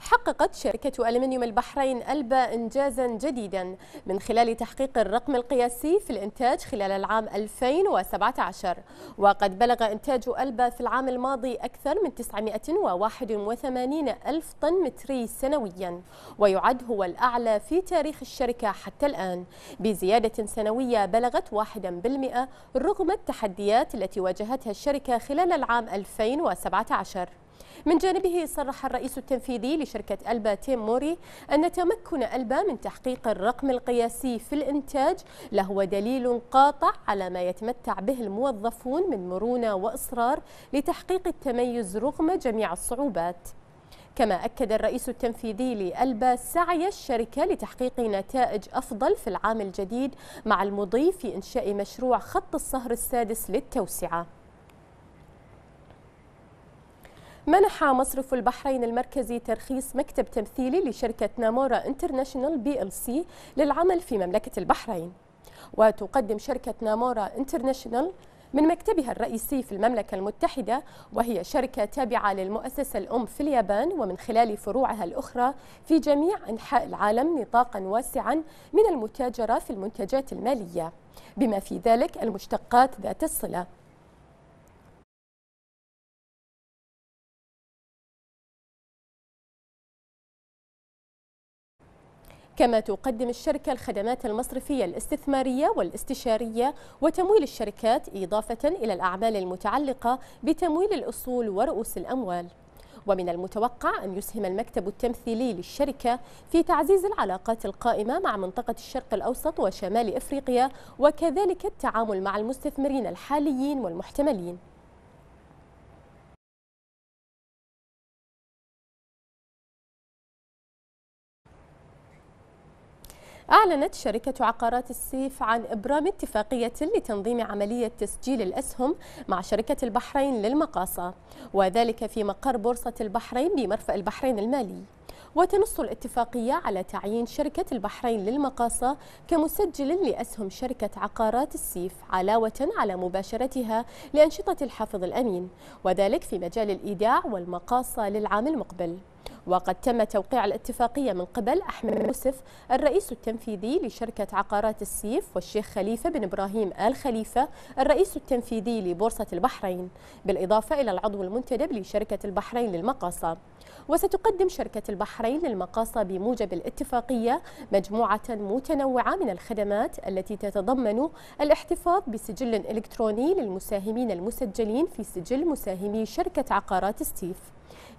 حققت شركة ألمنيوم البحرين ألبا إنجازا جديدا من خلال تحقيق الرقم القياسي في الإنتاج خلال العام 2017 وقد بلغ إنتاج ألبا في العام الماضي أكثر من 981 ألف طن متري سنويا ويعد هو الأعلى في تاريخ الشركة حتى الآن بزيادة سنوية بلغت 1% رغم التحديات التي واجهتها الشركة خلال العام 2017 من جانبه صرح الرئيس التنفيذي لشركة ألبا تيم موري أن تمكن ألبا من تحقيق الرقم القياسي في الإنتاج لهو دليل قاطع على ما يتمتع به الموظفون من مرونة وإصرار لتحقيق التميز رغم جميع الصعوبات كما أكد الرئيس التنفيذي لألبا سعي الشركة لتحقيق نتائج أفضل في العام الجديد مع المضي في إنشاء مشروع خط الصهر السادس للتوسعة منح مصرف البحرين المركزي ترخيص مكتب تمثيلي لشركة نامورا انترناشنال بي ال سي للعمل في مملكة البحرين وتقدم شركة نامورا انترناشنال من مكتبها الرئيسي في المملكة المتحدة وهي شركة تابعة للمؤسسة الأم في اليابان ومن خلال فروعها الأخرى في جميع أنحاء العالم نطاقا واسعا من المتاجرة في المنتجات المالية بما في ذلك المشتقات ذات الصلة كما تقدم الشركة الخدمات المصرفية الاستثمارية والاستشارية وتمويل الشركات إضافة إلى الأعمال المتعلقة بتمويل الأصول ورؤوس الأموال ومن المتوقع أن يسهم المكتب التمثيلي للشركة في تعزيز العلاقات القائمة مع منطقة الشرق الأوسط وشمال إفريقيا وكذلك التعامل مع المستثمرين الحاليين والمحتملين أعلنت شركة عقارات السيف عن إبرام اتفاقية لتنظيم عملية تسجيل الأسهم مع شركة البحرين للمقاصة وذلك في مقر بورصة البحرين بمرفأ البحرين المالي وتنص الاتفاقية على تعيين شركة البحرين للمقاصة كمسجل لأسهم شركة عقارات السيف علاوة على مباشرتها لأنشطة الحافظ الأمين وذلك في مجال الإيداع والمقاصة للعام المقبل وقد تم توقيع الاتفاقية من قبل أحمد يوسف الرئيس التنفيذي لشركة عقارات السيف والشيخ خليفة بن إبراهيم آل خليفة الرئيس التنفيذي لبورصة البحرين بالإضافة إلى العضو المنتدب لشركة البحرين للمقاصة وستقدم شركة البحرين للمقاصة بموجب الاتفاقية مجموعة متنوعة من الخدمات التي تتضمن الاحتفاظ بسجل إلكتروني للمساهمين المسجلين في سجل مساهمي شركة عقارات ستيف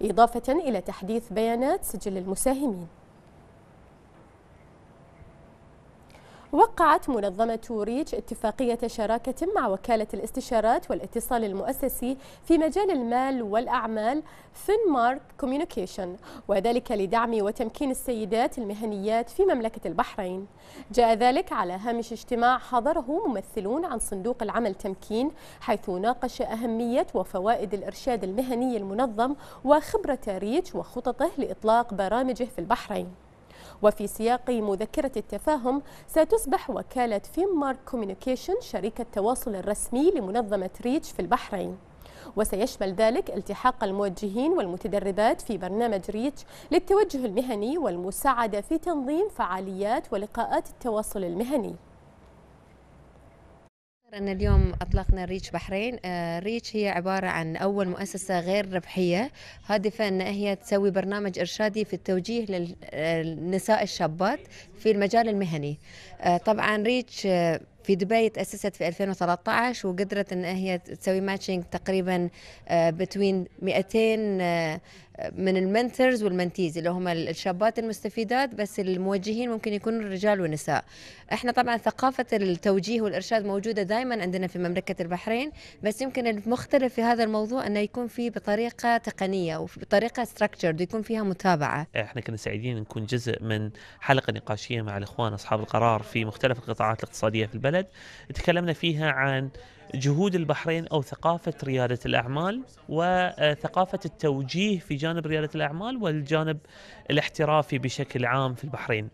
إضافة إلى تحديث بيانات سجل المساهمين وقعت منظمة ريتش اتفاقية شراكة مع وكالة الاستشارات والاتصال المؤسسي في مجال المال والأعمال فينمارك كوميونيكيشن وذلك لدعم وتمكين السيدات المهنيات في مملكة البحرين جاء ذلك على هامش اجتماع حضره ممثلون عن صندوق العمل تمكين حيث ناقش أهمية وفوائد الإرشاد المهني المنظم وخبرة ريتش وخططه لإطلاق برامجه في البحرين وفي سياق مذكرة التفاهم ستصبح وكالة فيمارك كوميونيكيشن شركة التواصل الرسمي لمنظمة ريتش في البحرين وسيشمل ذلك التحاق الموجهين والمتدربات في برنامج ريتش للتوجه المهني والمساعدة في تنظيم فعاليات ولقاءات التواصل المهني أن اليوم اطلقنا ريتش بحرين آه، ريتش هي عباره عن اول مؤسسه غير ربحيه هادفه ان هي تسوي برنامج ارشادي في التوجيه للنساء الشابات في المجال المهني آه، طبعا ريتش آه، في دبي تأسست في 2013 وقدرت ان هي تسوي ماتشنج تقريبا بتوين 200 من المنترز والمنتيز اللي هم الشابات المستفيدات بس الموجهين ممكن يكونوا رجال ونساء احنا طبعا ثقافة التوجيه والإرشاد موجودة دائما عندنا في مملكة البحرين بس يمكن المختلف في هذا الموضوع أنه يكون في بطريقة تقنية وبطريقة ستراكتشرد يكون فيها متابعة إيه، احنا كنا سعيدين نكون جزء من حلقة نقاشية مع الإخوان أصحاب القرار في مختلف القطاعات الاقتصادية في البلد تكلمنا فيها عن جهود البحرين او ثقافه رياده الاعمال وثقافه التوجيه في جانب رياده الاعمال والجانب الاحترافي بشكل عام في البحرين.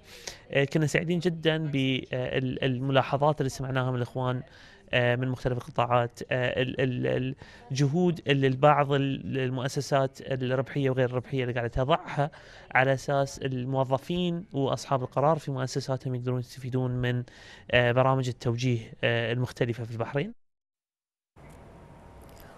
آه، كنا سعيدين جدا بالملاحظات اللي سمعناها من الاخوان آه، من مختلف القطاعات آه، الجهود اللي البعض المؤسسات الربحيه وغير الربحيه اللي قاعده تضعها على اساس الموظفين واصحاب القرار في مؤسساتهم يقدرون يستفيدون من برامج التوجيه المختلفه في البحرين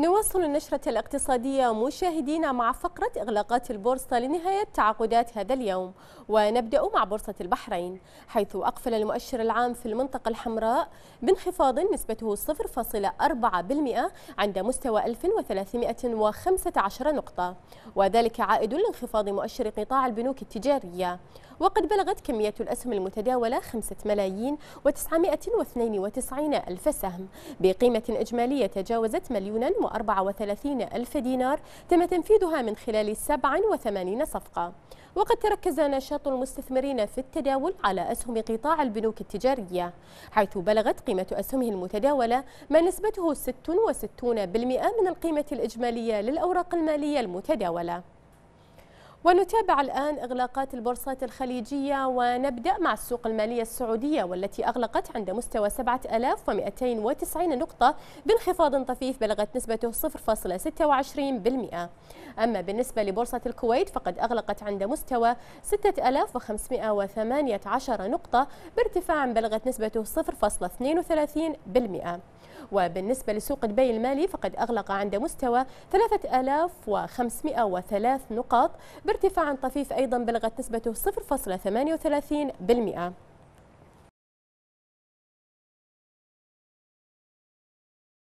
نواصل النشرة الاقتصادية مشاهدينا مع فقرة إغلاقات البورصة لنهاية تعاقدات هذا اليوم ونبدأ مع بورصة البحرين حيث أقفل المؤشر العام في المنطقة الحمراء بانخفاض نسبته 0.4% عند مستوى 1315 نقطة وذلك عائد لانخفاض مؤشر قطاع البنوك التجارية وقد بلغت كمية الأسهم المتداولة 5 ملايين و992 ألف سهم بقيمة إجمالية تجاوزت مليونا و ألف دينار تم تنفيذها من خلال 87 صفقة وقد تركز نشاط المستثمرين في التداول على أسهم قطاع البنوك التجارية حيث بلغت قيمة أسهمه المتداولة ما نسبته 66% من القيمة الإجمالية للأوراق المالية المتداولة ونتابع الآن إغلاقات البورصات الخليجية ونبدأ مع السوق المالية السعودية والتي أغلقت عند مستوى 7290 نقطة بانخفاض طفيف بلغت نسبته 0.26% أما بالنسبة لبورصة الكويت فقد أغلقت عند مستوى 6518 نقطة بارتفاع بلغت نسبته 0.32% وبالنسبة لسوق دبي المالي فقد أغلق عند مستوى 3503 نقاط بارتفاع طفيف أيضا بلغت نسبته 0.38%